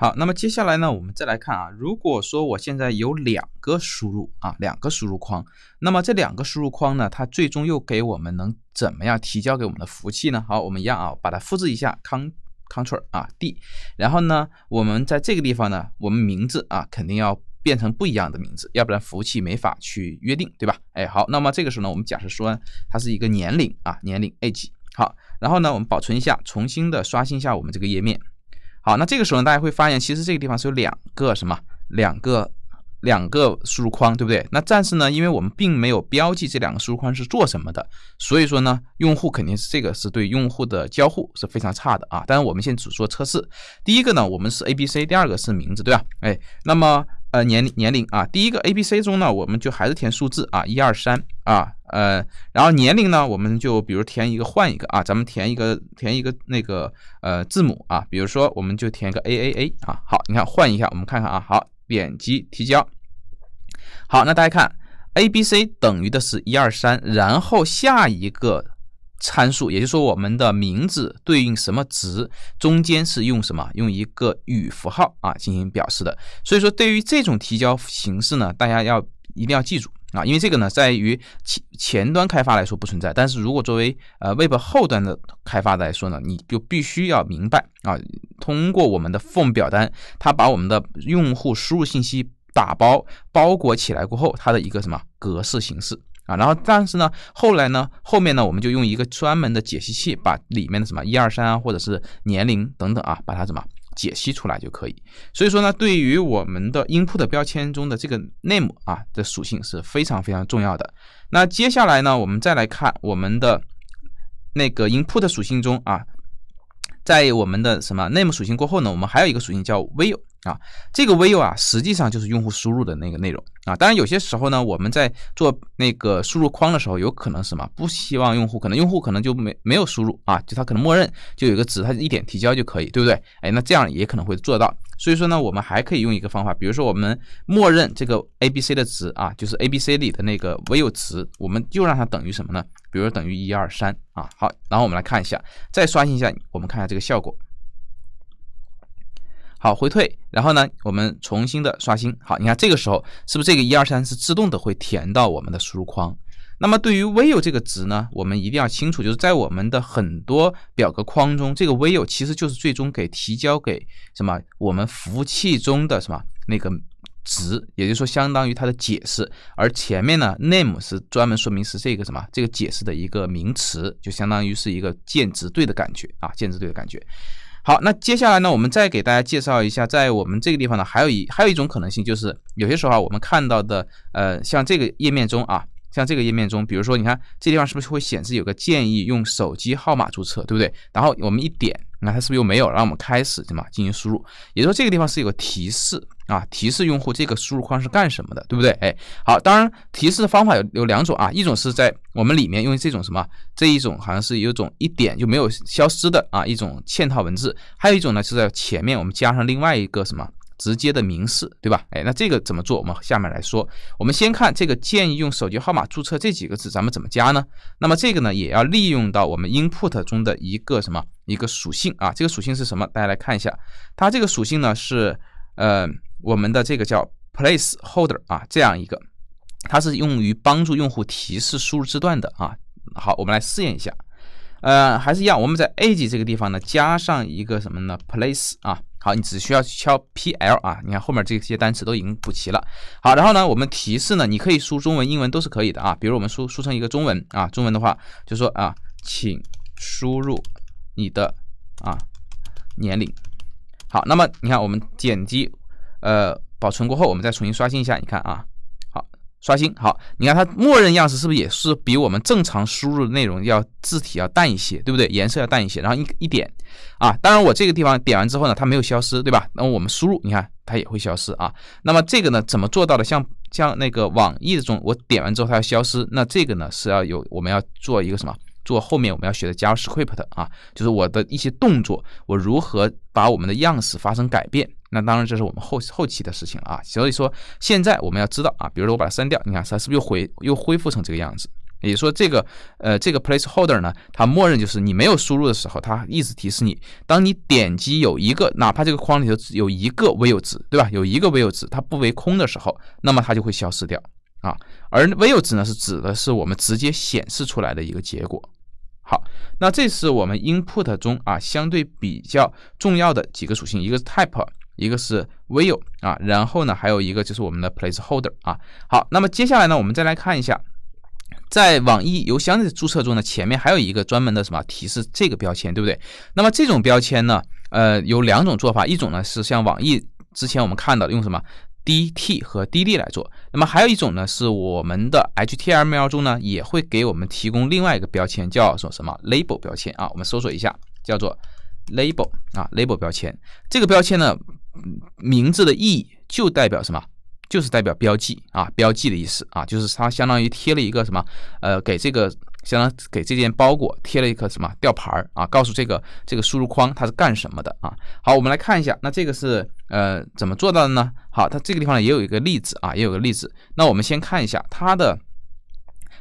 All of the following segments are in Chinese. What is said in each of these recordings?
好，那么接下来呢，我们再来看啊，如果说我现在有两个输入啊，两个输入框，那么这两个输入框呢，它最终又给我们能怎么样提交给我们的服务器呢？好，我们一样啊，把它复制一下，Ctrl 啊 D，然后呢，我们在这个地方呢，我们名字啊肯定要变成不一样的名字，要不然服务器没法去约定，对吧？哎，好，那么这个时候呢，我们假设说它是一个年龄啊，年龄 age，好，然后呢，我们保存一下，重新的刷新一下我们这个页面。好，那这个时候呢，大家会发现，其实这个地方是有两个什么，两个。两个输入框，对不对？那但是呢，因为我们并没有标记这两个输入框是做什么的，所以说呢，用户肯定是这个是对用户的交互是非常差的啊。当然，我们现在只做测试。第一个呢，我们是 A B C，第二个是名字，对吧？哎，那么呃，年龄年龄啊，第一个 A B C 中呢，我们就还是填数字啊，一二三啊，呃，然后年龄呢，我们就比如填一个换一个啊，咱们填一个填一个那个呃字母啊，比如说我们就填个 A A A 啊。好，你看换一下，我们看看啊，好。点击提交，好，那大家看，a、b、c 等于的是一二三，然后下一个参数，也就是说我们的名字对应什么值，中间是用什么？用一个与符号啊进行表示的。所以说，对于这种提交形式呢，大家要一定要记住。啊，因为这个呢，在于前前端开发来说不存在，但是如果作为呃 Web 后端的开发来说呢，你就必须要明白啊，通过我们的 form 表单，它把我们的用户输入信息打包包裹起来过后，它的一个什么格式形式啊，然后但是呢，后来呢，后面呢，我们就用一个专门的解析器，把里面的什么一二三啊，或者是年龄等等啊，把它什么。解析出来就可以，所以说呢，对于我们的 input 标签中的这个 name 啊的属性是非常非常重要的。那接下来呢，我们再来看我们的那个 input 属性中啊，在我们的什么 name 属性过后呢，我们还有一个属性叫 view。啊，这个 v i e w 啊，实际上就是用户输入的那个内容啊。当然有些时候呢，我们在做那个输入框的时候，有可能什么不希望用户，可能用户可能就没没有输入啊，就他可能默认就有个值，他一点提交就可以，对不对？哎，那这样也可能会做到。所以说呢，我们还可以用一个方法，比如说我们默认这个 a b c 的值啊，就是 a b c 里的那个 v i e w 值，我们就让它等于什么呢？比如说等于一二三啊。好，然后我们来看一下，再刷新一下，我们看一下这个效果。好，回退，然后呢，我们重新的刷新。好，你看这个时候是不是这个一二三是自动的会填到我们的输入框？那么对于 v i l l 这个值呢，我们一定要清楚，就是在我们的很多表格框中，这个 v i l l 其实就是最终给提交给什么我们服务器中的什么那个值，也就是说相当于它的解释。而前面呢，name 是专门说明是这个什么这个解释的一个名词，就相当于是一个键值对的感觉啊，键值对的感觉。好，那接下来呢，我们再给大家介绍一下，在我们这个地方呢，还有一还有一种可能性，就是有些时候啊，我们看到的，呃，像这个页面中啊，像这个页面中，比如说，你看这地方是不是会显示有个建议用手机号码注册，对不对？然后我们一点。那它是不是又没有？让我们开始什么进行输入？也就是说，这个地方是有个提示啊，提示用户这个输入框是干什么的，对不对？哎，好，当然提示的方法有有两种啊，一种是在我们里面用这种什么这一种，好像是有种一点就没有消失的啊，一种嵌套文字；还有一种呢，是在前面我们加上另外一个什么。直接的明示，对吧？哎，那这个怎么做？我们下面来说。我们先看这个建议用手机号码注册这几个字，咱们怎么加呢？那么这个呢，也要利用到我们 input 中的一个什么一个属性啊？这个属性是什么？大家来看一下，它这个属性呢是呃我们的这个叫 placeholder 啊这样一个，它是用于帮助用户提示输入字段的啊。好，我们来试验一下。呃，还是一样，我们在 age 这个地方呢加上一个什么呢？place 啊。好，你只需要敲 P L 啊，你看后面这些单词都已经补齐了。好，然后呢，我们提示呢，你可以输中文、英文都是可以的啊。比如我们输输成一个中文啊，中文的话就说啊，请输入你的啊年龄。好，那么你看我们点击呃保存过后，我们再重新刷新一下，你看啊。刷新好，你看它默认样式是不是也是比我们正常输入的内容要字体要淡一些，对不对？颜色要淡一些。然后一一点啊，当然我这个地方点完之后呢，它没有消失，对吧？那我们输入，你看它也会消失啊。那么这个呢，怎么做到的？像像那个网易的种，我点完之后它要消失，那这个呢是要有我们要做一个什么？做后面我们要学的加 a script 啊，就是我的一些动作，我如何把我们的样式发生改变？那当然这是我们后后期的事情了啊。所以说现在我们要知道啊，比如说我把它删掉，你看它是不是又回又恢复成这个样子？也就是说这个呃这个 placeholder 呢，它默认就是你没有输入的时候，它一直提示你。当你点击有一个，哪怕这个框里头有一个 v i l u e 值，对吧？有一个 v i l u e 值，它不为空的时候，那么它就会消失掉啊。而 v i l u e 值呢，是指的是我们直接显示出来的一个结果。好，那这是我们 input 中啊相对比较重要的几个属性，一个是 type，一个是 v i e w 啊，然后呢还有一个就是我们的 placeholder 啊。好，那么接下来呢我们再来看一下，在网易邮箱的注册中呢，前面还有一个专门的什么提示这个标签，对不对？那么这种标签呢，呃，有两种做法，一种呢是像网易之前我们看到用什么？dt 和 dd 来做，那么还有一种呢，是我们的 html 中呢也会给我们提供另外一个标签，叫做什么 label 标签啊？我们搜索一下，叫做 label 啊 label 标签。这个标签呢，名字的意义就代表什么？就是代表标记啊，标记的意思啊，就是它相当于贴了一个什么？呃，给这个。相当给这件包裹贴了一个什么吊牌儿啊？告诉这个这个输入框它是干什么的啊？好，我们来看一下，那这个是呃怎么做到的呢？好，它这个地方呢也有一个例子啊，也有个例子。那我们先看一下它的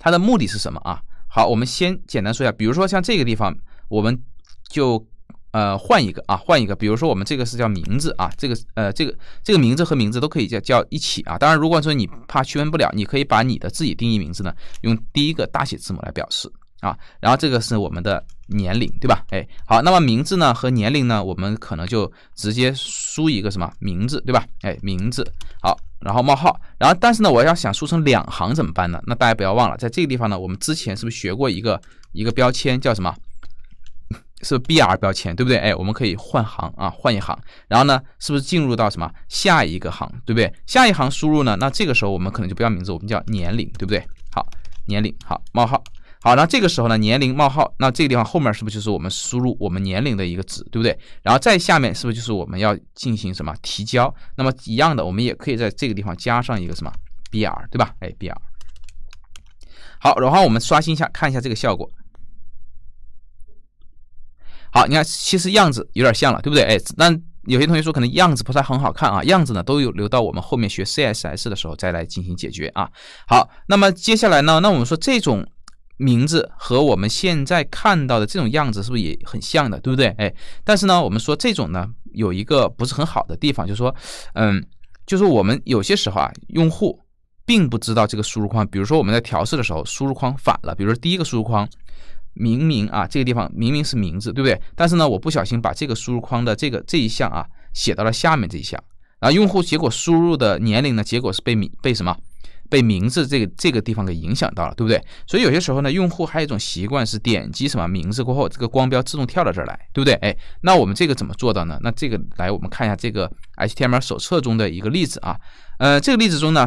它的目的是什么啊？好，我们先简单说一下，比如说像这个地方，我们就。呃，换一个啊，换一个，比如说我们这个是叫名字啊，这个呃，这个这个名字和名字都可以叫叫一起啊。当然，如果说你怕区分不了，你可以把你的自己定义名字呢，用第一个大写字母来表示啊。然后这个是我们的年龄，对吧？哎，好，那么名字呢和年龄呢，我们可能就直接输一个什么名字，对吧？哎，名字，好，然后冒号，然后但是呢，我要想输成两行怎么办呢？那大家不要忘了，在这个地方呢，我们之前是不是学过一个一个标签叫什么？是 br 标签，对不对？哎，我们可以换行啊，换一行，然后呢，是不是进入到什么下一个行，对不对？下一行输入呢，那这个时候我们可能就不要名字，我们叫年龄，对不对？好，年龄，好，冒号，好，那这个时候呢，年龄冒号，那这个地方后面是不是就是我们输入我们年龄的一个值，对不对？然后再下面是不是就是我们要进行什么提交？那么一样的，我们也可以在这个地方加上一个什么 br，对吧？哎，br，好，然后我们刷新一下，看一下这个效果。好，你看，其实样子有点像了，对不对？哎，那有些同学说可能样子不太很好看啊，样子呢都有留到我们后面学 CSS 的时候再来进行解决啊。好，那么接下来呢，那我们说这种名字和我们现在看到的这种样子是不是也很像的，对不对？哎，但是呢，我们说这种呢有一个不是很好的地方，就是说，嗯，就是我们有些时候啊，用户并不知道这个输入框，比如说我们在调试的时候，输入框反了，比如说第一个输入框。明明啊，这个地方明明是名字，对不对？但是呢，我不小心把这个输入框的这个这一项啊，写到了下面这一项，然后用户结果输入的年龄呢，结果是被名被什么被名字这个这个地方给影响到了，对不对？所以有些时候呢，用户还有一种习惯是点击什么名字过后，这个光标自动跳到这儿来，对不对？哎，那我们这个怎么做到呢？那这个来，我们看一下这个 HTML 手册中的一个例子啊，呃，这个例子中呢，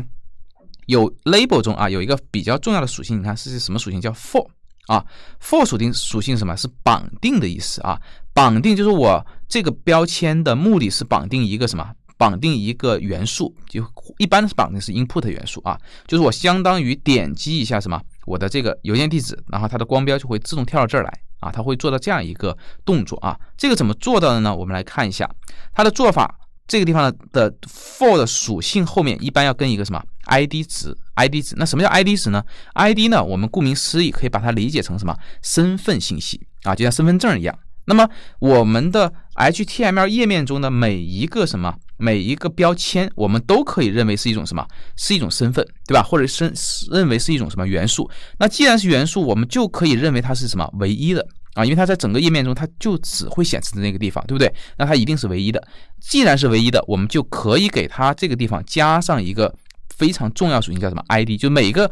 有 label 中啊有一个比较重要的属性，你看是什么属性？叫 for。啊，for 属定属性什么？是绑定的意思啊。绑定就是我这个标签的目的是绑定一个什么？绑定一个元素，就一般是绑定是 input 元素啊。就是我相当于点击一下什么，我的这个邮件地址，然后它的光标就会自动跳到这儿来啊。它会做到这样一个动作啊。这个怎么做到的呢？我们来看一下它的做法。这个地方的的 for 的属性后面一般要跟一个什么？I D 值，I D 值，那什么叫 I D 值呢？I D 呢？我们顾名思义，可以把它理解成什么身份信息啊，就像身份证一样。那么我们的 H T M L 页面中的每一个什么，每一个标签，我们都可以认为是一种什么，是一种身份，对吧？或者身，认为是一种什么元素？那既然是元素，我们就可以认为它是什么唯一的啊，因为它在整个页面中，它就只会显示的那个地方，对不对？那它一定是唯一的。既然是唯一的，我们就可以给它这个地方加上一个。非常重要属性叫什么？ID，就每一个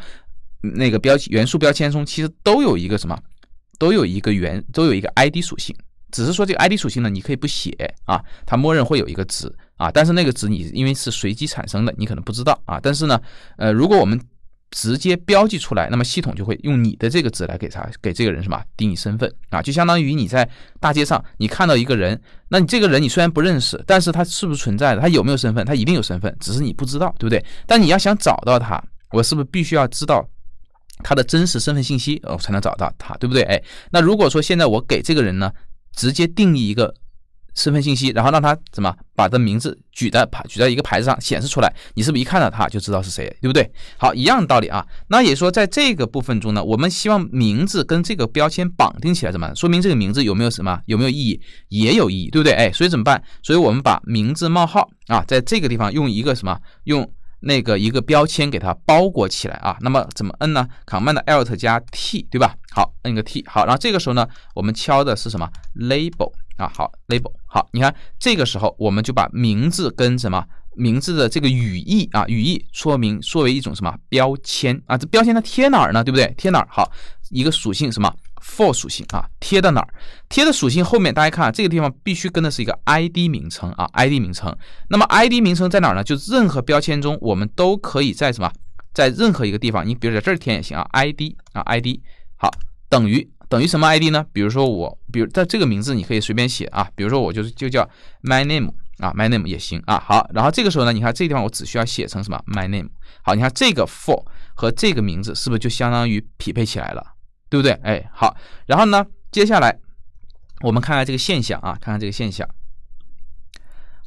那个标签元素标签中，其实都有一个什么，都有一个元，都有一个 ID 属性。只是说这个 ID 属性呢，你可以不写啊，它默认会有一个值啊。但是那个值你因为是随机产生的，你可能不知道啊。但是呢，呃，如果我们直接标记出来，那么系统就会用你的这个值来给他给这个人什么定义身份啊？就相当于你在大街上你看到一个人，那你这个人你虽然不认识，但是他是不是存在的？他有没有身份？他一定有身份，只是你不知道，对不对？但你要想找到他，我是不是必须要知道他的真实身份信息，我才能找到他，对不对？哎，那如果说现在我给这个人呢，直接定义一个。身份信息，然后让他怎么把这名字举在牌举在一个牌子上显示出来？你是不是一看到他就知道是谁，对不对？好，一样的道理啊。那也说在这个部分中呢，我们希望名字跟这个标签绑定起来，怎么说明这个名字有没有什么有没有意义？也有意义，对不对？哎，所以怎么办？所以我们把名字冒号啊，在这个地方用一个什么用那个一个标签给它包裹起来啊。那么怎么摁呢？Command Alt 加 T，对吧？好，摁个 T。好，然后这个时候呢，我们敲的是什么 label？啊，好，label，好，你看这个时候我们就把名字跟什么名字的这个语义啊语义说明作为一种什么标签啊，这标签它贴哪儿呢？对不对？贴哪儿？好，一个属性什么 for 属性啊，贴到哪儿？贴的属性后面大家看这个地方必须跟的是一个 id 名称啊，id 名称。那么 id 名称在哪儿呢？就任何标签中我们都可以在什么在任何一个地方，你比如在这儿填也行啊，id 啊 id，好等于。等于什么 ID 呢？比如说我，比如在这个名字你可以随便写啊。比如说我就是就叫 My Name 啊，My Name 也行啊。好，然后这个时候呢，你看这地方我只需要写成什么 My Name。好，你看这个 For 和这个名字是不是就相当于匹配起来了，对不对？哎，好，然后呢，接下来我们看看这个现象啊，看看这个现象。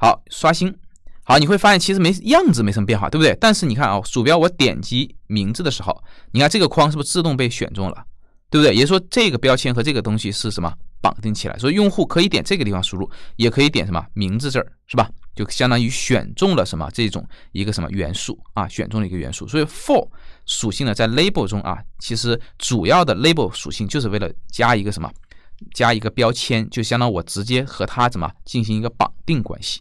好，刷新，好，你会发现其实没样子没什么变化，对不对？但是你看啊，鼠标我点击名字的时候，你看这个框是不是自动被选中了？对不对？也就是说，这个标签和这个东西是什么绑定起来？所以用户可以点这个地方输入，也可以点什么名字这儿，是吧？就相当于选中了什么这种一个什么元素啊？选中了一个元素。所以 for 属性呢，在 label 中啊，其实主要的 label 属性就是为了加一个什么，加一个标签，就相当于我直接和它怎么进行一个绑定关系。